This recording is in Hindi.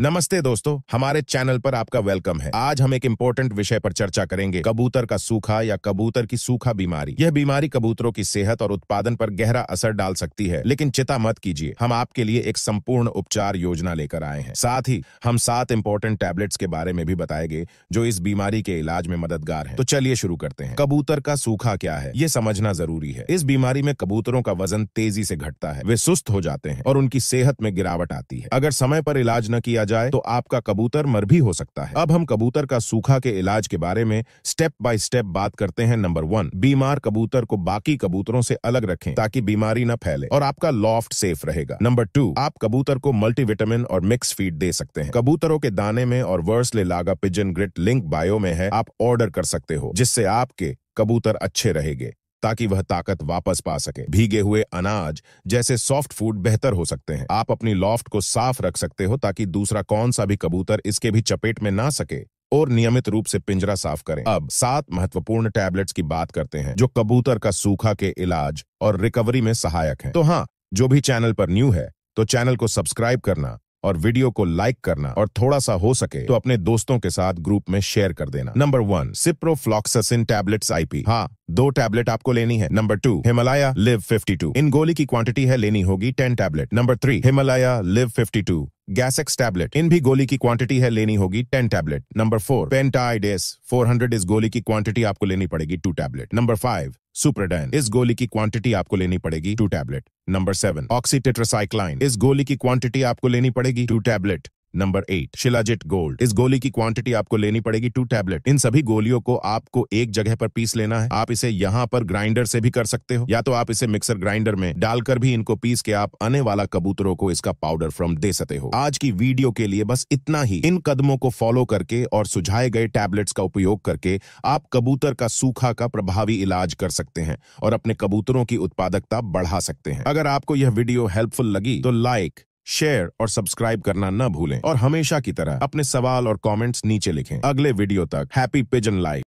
नमस्ते दोस्तों हमारे चैनल पर आपका वेलकम है आज हम एक इम्पोर्टेंट विषय पर चर्चा करेंगे कबूतर का सूखा या कबूतर की सूखा बीमारी यह बीमारी कबूतरों की सेहत और उत्पादन पर गहरा असर डाल सकती है लेकिन चिता मत कीजिए हम आपके लिए एक संपूर्ण उपचार योजना लेकर आए हैं साथ ही हम सात इम्पोर्टेंट टैबलेट्स के बारे में भी बताएंगे जो इस बीमारी के इलाज में मददगार है तो चलिए शुरू करते हैं कबूतर का सूखा क्या है ये समझना जरूरी है इस बीमारी में कबूतरों का वजन तेजी से घटता है वे सुस्त हो जाते हैं और उनकी सेहत में गिरावट आती है अगर समय पर इलाज न किया जाए तो आपका कबूतर मर भी हो सकता है अब हम कबूतर का सूखा के इलाज के बारे में स्टेप बाय स्टेप बात करते हैं नंबर वन बीमार कबूतर को बाकी कबूतरों से अलग रखें ताकि बीमारी न फैले और आपका लॉफ्ट सेफ रहेगा नंबर टू आप कबूतर को मल्टीविटामिन और मिक्स फीड दे सकते हैं कबूतरों के दाने में और वर्सले लागा पिजन ग्रिट लिंक बायो में है आप ऑर्डर कर सकते हो जिससे आपके कबूतर अच्छे रहेंगे ताकि वह ताकत वापस पा सके भीगे हुए अनाज जैसे सॉफ्ट फूड बेहतर हो सकते हैं आप अपनी लॉफ्ट को साफ रख सकते हो ताकि दूसरा कौन सा भी कबूतर इसके भी चपेट में ना सके और नियमित रूप से पिंजरा साफ करें अब सात महत्वपूर्ण टैबलेट्स की बात करते हैं जो कबूतर का सूखा के इलाज और रिकवरी में सहायक है तो हाँ जो भी चैनल पर न्यू है तो चैनल को सब्सक्राइब करना और वीडियो को लाइक करना और थोड़ा सा हो सके तो अपने दोस्तों के साथ ग्रुप में शेयर कर देना number one Floxin tablets IP हाँ दो टैबलेट आपको लेनी है नंबर टू हिमालय लिव 52 इन गोली की क्वांटिटी है लेनी होगी 10 tablet number three Himalaya Liv 52 Gasex tablet इन भी गोली की क्वांटिटी है लेनी होगी ten tablet number four S four hundred इस गोली की क्वांटिटी आपको लेनी पड़ेगी two tablet number five Supradyn इस गोली की क्वांटिटी आपको लेनी पड़ेगी two tablet number seven oxytetracycline इस गोली की क्वांटिटी आपको लेनी पड़ेगी two tablet number eight Shilajit gold इस गोली की क्वांटिटी आपको लेनी पड़ेगी टू टैबलेट इन सभी गोलियों को आपको एक जगह पर पीस लेना है आप इसे यहाँ पर ग्राइंडर से भी कर सकते हो या तो आप इसे मिक्सर ग्राइंडर में डालकर भी इनको पीस के आप आने वाला कबूतरों को इसका पाउडर फ्रॉम दे सकते हो आज की वीडियो के लिए बस इतना ही इन कदमों को फॉलो करके और सुझाए गए टैबलेट्स का उपयोग करके आप कबूतर का सूखा का प्रभावी इलाज कर सकते हैं और अपने कबूतरों की उत्पादकता बढ़ा सकते हैं अगर आपको यह वीडियो हेल्पफुल लगी तो लाइक शेयर और सब्सक्राइब करना न भूलें और हमेशा की तरह अपने सवाल और कमेंट्स नीचे लिखें अगले वीडियो तक हैप्पी पिजन लाइफ